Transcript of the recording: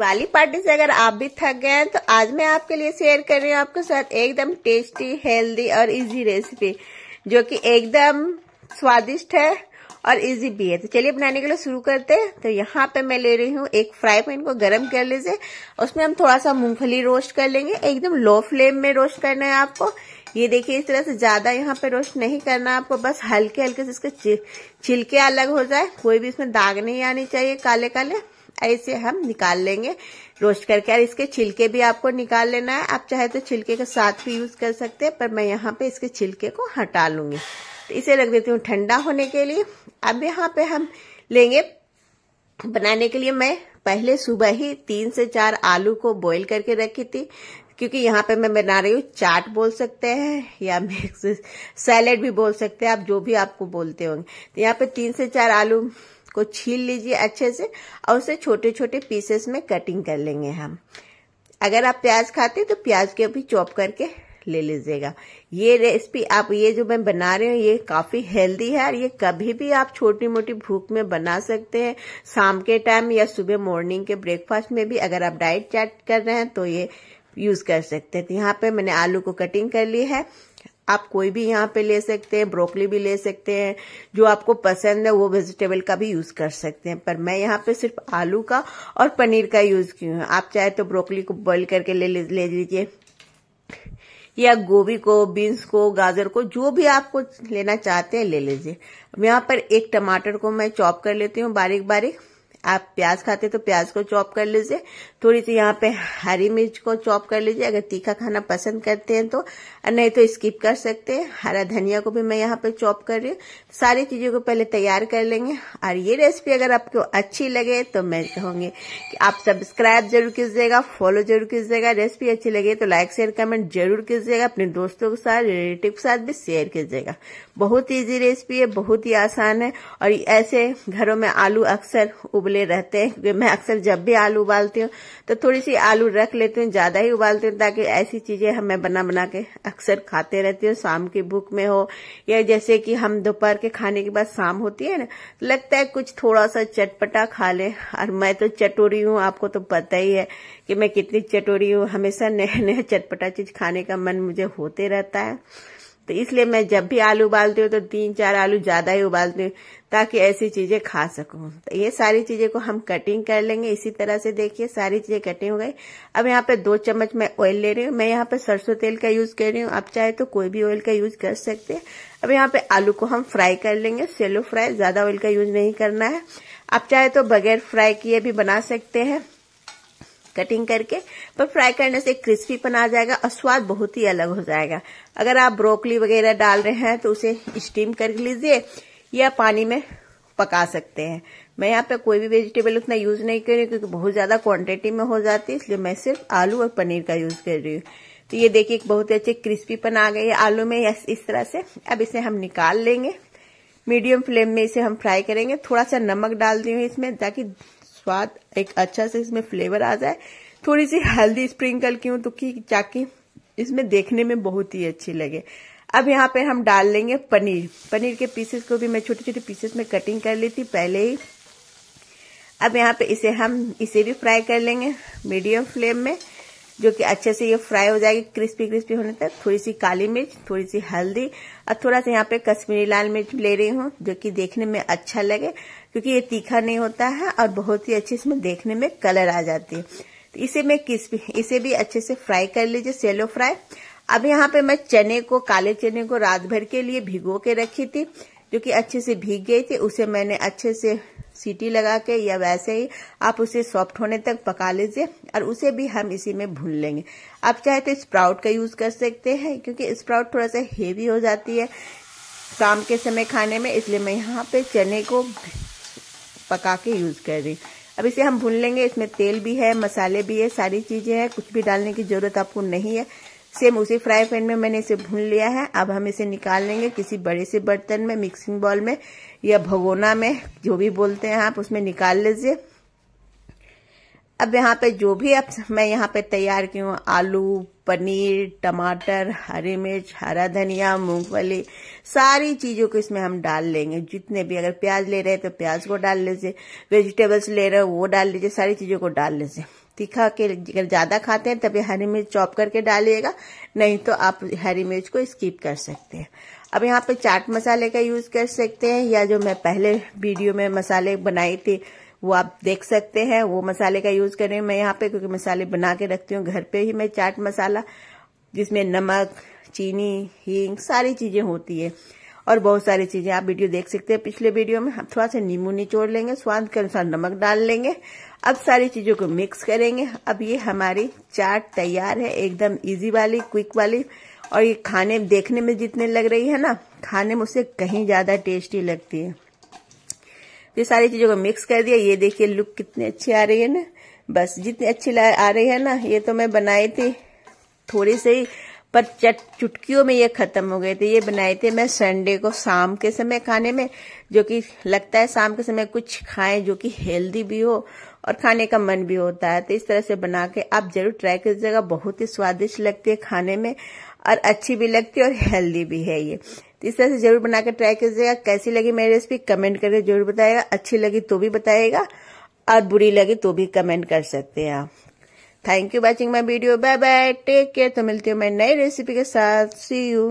वाली पार्टी से अगर आप भी थक गए हैं तो आज मैं आपके लिए शेयर कर रही हूँ आपके साथ एकदम टेस्टी हेल्दी और इजी रेसिपी जो कि एकदम स्वादिष्ट है और इजी भी है तो चलिए बनाने के लिए शुरू करते हैं तो यहाँ पे मैं ले रही हूँ एक फ्राई पैन को गर्म कर लीजिए उसमें हम थोड़ा सा मूंगफली रोस्ट कर लेंगे एकदम लो फ्लेम में रोस्ट करना है आपको ये देखिए इस तरह से ज्यादा यहाँ पे रोस्ट नहीं करना आपको बस हल्के हल्के से इसके छिलके अलग हो जाए कोई भी इसमें दाग नहीं आनी चाहिए काले काले ऐसे हम निकाल लेंगे रोस्ट करके और इसके छिलके भी आपको निकाल लेना है आप चाहे तो छिलके के साथ भी यूज कर सकते हैं पर मैं यहाँ पे इसके छिलके को हटा लूंगी तो इसे रख देती हूँ ठंडा होने के लिए अब यहाँ पे हम लेंगे बनाने के लिए मैं पहले सुबह ही तीन से चार आलू को बॉईल करके रखी थी क्योंकि यहाँ पे मैं बना रही हूँ चाट बोल सकते हैं या मिक्स सैलेड भी बोल सकते हैं आप जो भी आपको बोलते होंगे तो यहाँ पे तीन से चार आलू इसको छील लीजिए अच्छे से और उसे छोटे छोटे पीसेस में कटिंग कर लेंगे हम अगर आप प्याज खाते तो प्याज के भी चॉप करके ले लीजिएगा ये रेसिपी आप ये जो मैं बना रही हूँ ये काफी हेल्दी है और ये कभी भी आप छोटी मोटी भूख में बना सकते हैं शाम के टाइम या सुबह मॉर्निंग के ब्रेकफास्ट में भी अगर आप डाइट चैट कर रहे हैं तो ये यूज कर सकते हैं तो यहाँ पे मैंने आलू को कटिंग कर ली है आप कोई भी यहाँ पे ले सकते हैं ब्रोकली भी ले सकते हैं जो आपको पसंद है वो वेजिटेबल का भी यूज कर सकते हैं पर मैं यहाँ पे सिर्फ आलू का और पनीर का यूज की हूँ आप चाहे तो ब्रोकली को बॉईल करके ले ले लीजिए या गोभी को बीन्स को गाजर को जो भी आपको लेना चाहते हैं ले लीजिए यहाँ पर एक टमाटर को मैं चॉप कर लेती हूँ बारीक बारीक आप प्याज खाते तो प्याज को चॉप कर लीजिए थोड़ी सी यहाँ पे हरी मिर्च को चॉप कर लीजिए अगर तीखा खाना पसंद करते हैं तो नहीं तो स्किप कर सकते हैं हरा धनिया को भी मैं यहाँ पे चॉप कर रही हूँ सारी चीज़ों को पहले तैयार कर लेंगे और ये रेसिपी अगर आपको अच्छी लगे तो मैं कहूंगी कि आप सब्सक्राइब जरूर कीजिएगा फॉलो जरूर कीजिएगा रेसिपी अच्छी लगे तो लाइक शेयर कमेंट जरूर कीजिएगा अपने दोस्तों के साथ रिलेटिव के साथ भी शेयर कीजिएगा बहुत ईजी रेसिपी है बहुत ही आसान है और ऐसे घरों में आलू अक्सर उबले खुले रहते हैं क्योंकि मैं अक्सर जब भी आलू उबालती हूँ तो थोड़ी सी आलू रख लेती हूँ ज़्यादा ही उबालती हूँ ताकि ऐसी चीज़ें हमें बना बना के अक्सर खाते रहती हूँ शाम की भूख में हो या जैसे कि हम दोपहर के खाने के बाद शाम होती है ना तो लगता है कुछ थोड़ा सा चटपटा खा ले और मैं तो चटोरी हूँ आपको तो पता ही है कि मैं कितनी चटोरी हूँ हमेशा नया नया चटपटा चीज़ खाने का मन मुझे होते रहता है तो इसलिए मैं जब भी आलू उबालती हूँ तो तीन चार आलू ज्यादा ही उबालती हूँ ताकि ऐसी चीजें खा सकूं तो ये सारी चीजें को हम कटिंग कर लेंगे इसी तरह से देखिए सारी चीजें कटिंग हो गई अब यहाँ पे दो चम्मच मैं ऑयल ले रही हूँ मैं यहाँ पे सरसों तेल का यूज कर रही हूँ आप चाहे तो कोई भी ऑयल का यूज कर सकते हैं अब यहाँ पे आलू को हम फ्राई कर लेंगे सेलो फ्राई ज्यादा ऑयल का यूज नहीं करना है आप चाहे तो बगैर फ्राई किए भी बना सकते हैं कटिंग करके पर फ्राई करने से क्रिस्पीपन आ जाएगा और स्वाद बहुत ही अलग हो जाएगा अगर आप ब्रोकली वगैरह डाल रहे हैं तो उसे स्टीम कर लीजिए या पानी में पका सकते हैं मैं यहाँ पे कोई भी वेजिटेबल उतना यूज नहीं कर रही क्योंकि बहुत ज्यादा क्वांटिटी में हो जाती है इसलिए मैं सिर्फ आलू और पनीर का यूज कर रही हूँ तो ये देखिए बहुत ही अच्छे क्रिस्पीपन आ गई है आलू में इस तरह से अब इसे हम निकाल लेंगे मीडियम फ्लेम में इसे हम फ्राई करेंगे थोड़ा सा नमक डाल दी हूँ इसमें ताकि स्वाद एक अच्छा से इसमें फ्लेवर आ जाए थोड़ी सी हल्दी स्प्रिंकल की हूँ तो की ताकि इसमें देखने में बहुत ही अच्छी लगे अब यहाँ पे हम डाल लेंगे पनीर पनीर के पीसेस को भी मैं छोटे छोटे पीसेस में कटिंग कर ली थी पहले ही अब यहाँ पे इसे हम इसे भी फ्राई कर लेंगे मीडियम फ्लेम में जो कि अच्छे से ये फ्राई हो जाएगी क्रिस्पी क्रिस्पी होने तक थोड़ी सी काली मिर्च थोड़ी सी हल्दी और थोड़ा सा यहाँ पे कश्मीरी लाल मिर्च ले रही हूँ जो कि देखने में अच्छा लगे क्योंकि ये तीखा नहीं होता है और बहुत ही अच्छे इसमें देखने में कलर आ जाती है तो इसे मैं क्रिस्पी इसे भी अच्छे से फ्राई कर लीजिए सेलो फ्राई अब यहाँ पे मैं चने को काले चने को रात भर के लिए भिगो के रखी थी जो कि अच्छे से भीग गई थी उसे मैंने अच्छे से सीटी लगा के या वैसे ही आप उसे सॉफ्ट होने तक पका लीजिए और उसे भी हम इसी में भून लेंगे आप चाहे तो स्प्राउट का यूज़ कर सकते हैं क्योंकि स्प्राउट थोड़ा सा हेवी हो जाती है शाम के समय खाने में इसलिए मैं यहाँ पे चने को पका के यूज़ कर रही अब इसे हम भून लेंगे इसमें तेल भी है मसाले भी है सारी चीज़ें हैं कुछ भी डालने की ज़रूरत आपको नहीं है सेम उसी फ्राई पैन में मैंने इसे भून लिया है अब हम इसे निकाल लेंगे किसी बड़े से बर्तन में मिक्सिंग बॉल में या भगोना में जो भी बोलते हैं आप उसमें निकाल लीजिए अब यहाँ पे जो भी अब मैं यहाँ पे तैयार की हूँ आलू पनीर टमाटर हरी मिर्च हरा धनिया मूंगफली सारी चीज़ों को इसमें हम डाल लेंगे जितने भी अगर प्याज ले रहे हैं तो प्याज को डाल लीजिए वेजिटेबल्स ले रहे हो वो डाल लीजिए सारी चीज़ों को डाल लीजिए तीखा के अगर ज़्यादा खाते हैं तभी हरी मिर्च चॉप करके डालिएगा नहीं तो आप हरी मिर्च को स्किप कर सकते हैं अब यहाँ पे चाट मसाले का यूज़ कर सकते हैं या जो मैं पहले वीडियो में मसाले बनाई थी वो आप देख सकते हैं वो मसाले का यूज़ करें मैं यहाँ पे क्योंकि मसाले बना के रखती हूँ घर पे ही मैं चाट मसाला जिसमें नमक चीनी हींग सारी चीज़ें होती है और बहुत सारी चीजें आप वीडियो देख सकते हैं पिछले वीडियो में हम थोड़ा सा नींबू निचोड़ लेंगे स्वाद के अनुसार नमक डाल लेंगे अब सारी चीजों को मिक्स करेंगे अब ये हमारी चाट तैयार है एकदम इजी वाली क्विक वाली और ये खाने देखने में जितने लग रही है ना खाने में उससे कहीं ज्यादा टेस्टी लगती है ये सारी चीजों को मिक्स कर दिया ये देखिए लुक कितनी अच्छी आ रही है ना बस जितनी अच्छी आ रही है ना ये तो मैं बनाई थी थोड़ी सी पर चट चुटकियों में ये ख़त्म हो गए थे ये बनाए थे मैं संडे को शाम के समय खाने में जो कि लगता है शाम के समय कुछ खाएं जो कि हेल्दी भी हो और खाने का मन भी होता है तो इस तरह से बना के आप जरूर ट्राई कीजिएगा बहुत ही स्वादिष्ट लगती है खाने में और अच्छी भी लगती है और हेल्दी भी है ये तो इस तरह से जरूर बना ट्राई कीजिएगा कैसी लगी मेरी रेसिपी कमेंट करके जरूर बताएगा अच्छी लगी तो भी बताएगा और बुरी लगी तो भी कमेंट कर सकते हैं आप thank you watching my video bye bye take care तो मिलती हूँ मैं नई रेसिपी के साथ सी यू